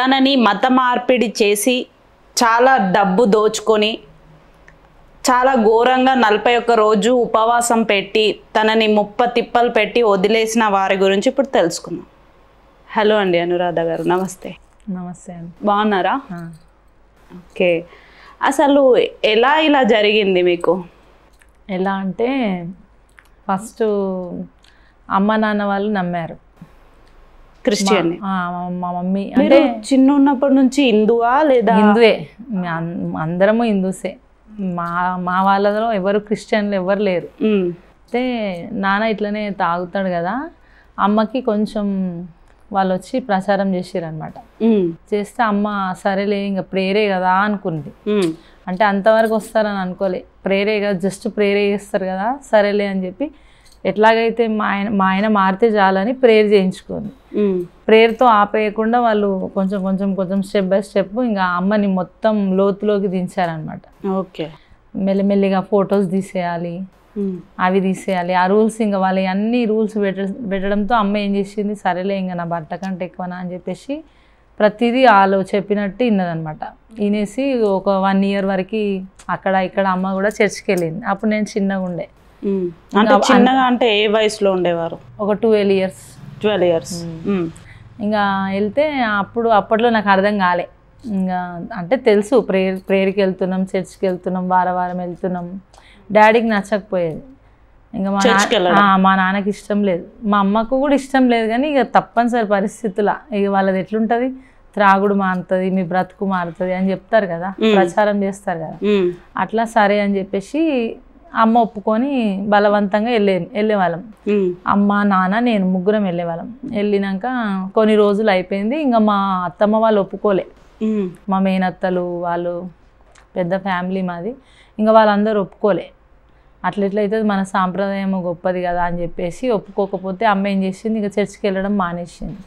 తనని మత మార్పిడి చేసి చాలా డబ్బు దోచుకొని చాలా ఘోరంగా నలభై ఒక్క రోజు ఉపవాసం పెట్టి తనని ముప్ప తిప్పలు పెట్టి వదిలేసిన వారి గురించి ఇప్పుడు తెలుసుకుందాం హలో అండి అనురాధ గారు నమస్తే నమస్తే అండి బాగున్నారా ఓకే అసలు ఎలా ఇలా జరిగింది మీకు ఎలా అంటే ఫస్ట్ అమ్మ నాన్న వాళ్ళు నమ్మారు క్రిస్టియన్ మా మమ్మీ అంటే చిన్న ఉన్నప్పటి నుంచి హిందువా లేదా హిందువే అందరము హిందూసే మా మా వాళ్ళలో ఎవరు క్రిస్టియన్లు ఎవరు లేరు అయితే నాన్న ఇట్లనే తాగుతాడు కదా అమ్మకి కొంచెం వాళ్ళు వచ్చి ప్రచారం అనమాట చేస్తే అమ్మ సరేలే ఇంకా ప్రేరే కదా అనుకుంది అంటే అంతవరకు వస్తారని అనుకోలే ప్రేరే కదా జస్ట్ ప్రేరే చేస్తారు కదా సరేలే అని చెప్పి ఎట్లాగైతే మా ఆయన మా ఆయన మారితే చాలని ప్రేయర్ చేయించుకోండి ప్రేయర్తో ఆపేయకుండా వాళ్ళు కొంచెం కొంచెం కొంచెం స్టెప్ బై స్టెప్ ఇంకా అమ్మని మొత్తం లోతులోకి దించారనమాట ఓకే మెల్లమెల్లిగా ఫొటోస్ తీసేయాలి అవి తీసేయాలి ఆ రూల్స్ ఇంకా వాళ్ళు అన్ని రూల్స్ పెట్ట పెట్టడంతో అమ్మ ఏం చేసింది సరేలే ఇంకా నా బట్ట కంటే ఎక్కువనా అని చెప్పేసి ప్రతిదీ వాళ్ళు చెప్పినట్టు విన్నదనమాట వినేసి ఒక వన్ ఇయర్ వరకు అక్కడ ఇక్కడ అమ్మ కూడా చర్చికి వెళ్ళింది అప్పుడు నేను చిన్నగా ఉండే అంటే చిన్నగా అంటే ఏ వయసులో ఉండేవారు ఒక ట్వెల్వ్ ఇయర్స్ ట్వెల్వ్ ఇయర్స్ ఇంకా వెళ్తే అప్పుడు అప్పట్లో నాకు అర్థం కాలే ఇంకా అంటే తెలుసు ప్రేయర్ ప్రేయర్కి వెళ్తున్నాం చర్చ్కి వెళ్తున్నాం వారం వారం వెళ్తున్నాం డాడీకి నచ్చకపోయేది ఇంకా మా మా నాన్నకి ఇష్టం లేదు మా అమ్మకు కూడా ఇష్టం లేదు కానీ ఇక తప్పనిసరి పరిస్థితుల ఇక వాళ్ళది ఎట్లుంటుంది త్రాగుడు మారుతుంది మీ బ్రతుకు మారుతుంది అని చెప్తారు కదా ప్రచారం చేస్తారు కదా అట్లా సరే అని చెప్పేసి అమ్మ ఒప్పుకొని బలవంతంగా వెళ్ళే వెళ్ళేవాళ్ళం అమ్మ నాన్న నేను ముగ్గురం వెళ్ళేవాళ్ళం వెళ్ళినాక కొన్ని రోజులు అయిపోయింది ఇంకా మా అత్తమ్మ వాళ్ళు ఒప్పుకోలే మా మేనత్తలు వాళ్ళు పెద్ద ఫ్యామిలీ మాది ఇంకా వాళ్ళందరూ ఒప్పుకోలే అట్లెట్లయితే మన సాంప్రదాయం గొప్పది కదా అని చెప్పేసి ఒప్పుకోకపోతే అమ్మ ఏం చేసింది ఇంకా చర్చికి వెళ్ళడం మానేసింది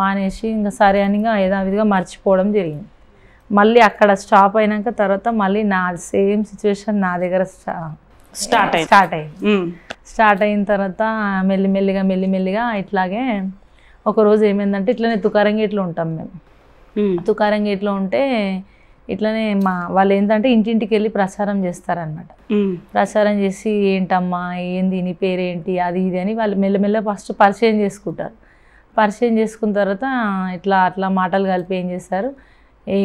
మానేసి ఇంకా సరే అని ఇంకా యథావిధిగా మర్చిపోవడం జరిగింది మళ్ళీ అక్కడ స్టాప్ అయినాక తర్వాత మళ్ళీ నా సేమ్ సిచ్యువేషన్ నా దగ్గర స్టార్ట్ అయ్యి స్టార్ట్ అయ్యి స్టార్ట్ అయిన తర్వాత మెల్లిమెల్లిగా మెల్లిమెల్లిగా ఇట్లాగే ఒకరోజు ఏమైందంటే ఇట్లనే తుకారంగేట్లో ఉంటాం మేము తుకారంగేట్లో ఉంటే ఇట్లనే మా వాళ్ళు ఏంటంటే ఇంటింటికి వెళ్ళి ప్రచారం చేస్తారనమాట ప్రచారం చేసి ఏంటమ్మా ఏంది నీ పేరేంటి అది ఇది అని వాళ్ళు మెల్లమెల్ల ఫస్ట్ పరిచయం చేసుకుంటారు పరిచయం చేసుకున్న తర్వాత ఇట్లా అట్లా మాటలు కలిపి ఏం చేస్తారు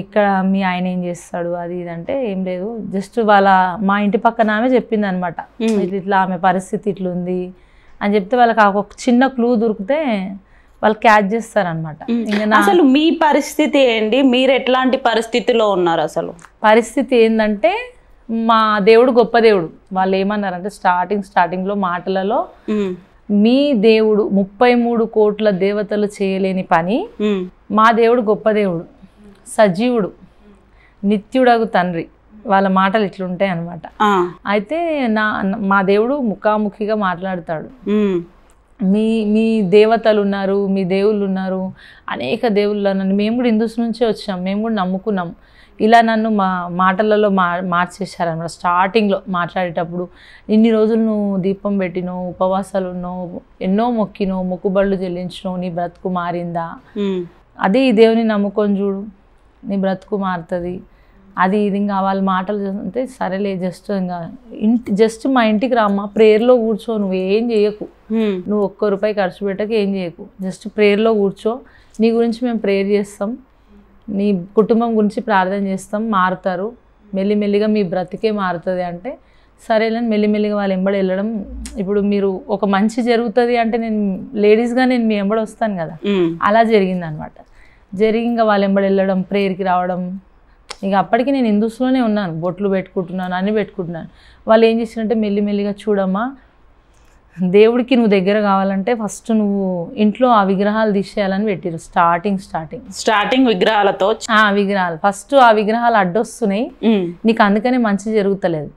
ఇక్కడ మీ ఆయన ఏం చేస్తాడు అది ఇది అంటే ఏం లేదు జస్ట్ వాళ్ళ మా ఇంటి పక్కన ఆమె చెప్పింది అనమాట ఇట్లా ఆమె పరిస్థితి ఇట్లుంది అని చెప్తే వాళ్ళకి ఒక చిన్న క్లూ దొరికితే వాళ్ళు క్యాచ్ చేస్తారనమాట అసలు మీ పరిస్థితి ఏంటి మీరు ఎట్లాంటి పరిస్థితిలో ఉన్నారు అసలు పరిస్థితి ఏంటంటే మా దేవుడు గొప్ప దేవుడు వాళ్ళు ఏమన్నారంటే స్టార్టింగ్ స్టార్టింగ్లో మాటలలో మీ దేవుడు ముప్పై మూడు కోట్ల దేవతలు చేయలేని పని మా దేవుడు గొప్ప దేవుడు సజీవుడు నిత్యుడగు తండ్రి వాళ్ళ మాటలు ఇట్లుంటాయి అనమాట అయితే నా మా దేవుడు ముఖాముఖిగా మాట్లాడతాడు మీ మీ దేవతలు ఉన్నారు మీ దేవుళ్ళు ఉన్నారు అనేక దేవుళ్ళు నన్ను మేము కూడా హిందూస్ నుంచే వచ్చాం మేము కూడా నమ్ముకున్నాం ఇలా నన్ను మా మాటలలో మా మార్చేశారనమాట స్టార్టింగ్లో మాట్లాడేటప్పుడు ఇన్ని రోజులు నువ్వు దీపం పెట్టినో ఉపవాసాలు ఉన్నో ఎన్నో మొక్కినో మొక్కుబళ్ళు చెల్లించినో నీ బ్రతుకు మారిందా అదే ఈ దేవుని నమ్ముకొని చూడు నీ బ్రతుకు మారుతుంది అది ఇది ఇంకా వాళ్ళ మాటలు అంటే సరేలే జస్ట్ ఇంకా ఇంటి జస్ట్ మా ఇంటికి రామ్మా ప్రేయర్లో కూర్చో నువ్వు ఏం చేయకు నువ్వు ఒక్క రూపాయి ఖర్చు పెట్టక ఏం చేయకు జస్ట్ ప్రేయర్లో కూర్చో నీ గురించి మేము ప్రేయర్ చేస్తాం నీ కుటుంబం గురించి ప్రార్థన చేస్తాం మారుతారు మెల్లిమెల్లిగా మీ బ్రతికే మారుతుంది అంటే సరేలేని మెల్లిమెల్లిగా వాళ్ళు ఎంబడి వెళ్ళడం ఇప్పుడు మీరు ఒక మంచి జరుగుతుంది అంటే నేను లేడీస్గా నేను మీ ఎంబడి వస్తాను కదా అలా జరిగింది అనమాట జరిగి ఇంకా వాళ్ళు ఎంబడి వెళ్ళడం ప్రేయర్కి రావడం ఇక అప్పటికి నేను హిందూస్లోనే ఉన్నాను బొట్లు పెట్టుకుంటున్నాను అన్నీ పెట్టుకుంటున్నాను వాళ్ళు ఏం చేసినట్టే మెల్లిమెల్లిగా చూడమ్మా దేవుడికి నువ్వు దగ్గర కావాలంటే ఫస్ట్ నువ్వు ఇంట్లో ఆ విగ్రహాలు తీసేయాలని పెట్టిరు స్టార్టింగ్ స్టార్టింగ్ స్టార్టింగ్ విగ్రహాలతో ఆ విగ్రహాలు ఫస్ట్ ఆ విగ్రహాలు అడ్డొస్తున్నాయి నీకు అందుకనే మంచి జరుగుతలేదు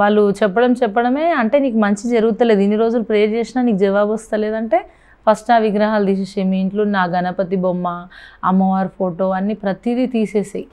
వాళ్ళు చెప్పడం చెప్పడమే అంటే నీకు మంచి జరుగుతలేదు ఇన్ని రోజులు ప్రేయర్ చేసినా నీకు జవాబు వస్తలేదంటే ఫస్ట్ ఆ విగ్రహాలు తీసేసేయి మీ ఇంట్లో నా గణపతి బొమ్మ అమ్మవారి ఫోటో అన్నీ ప్రతిదీ తీసేసేయి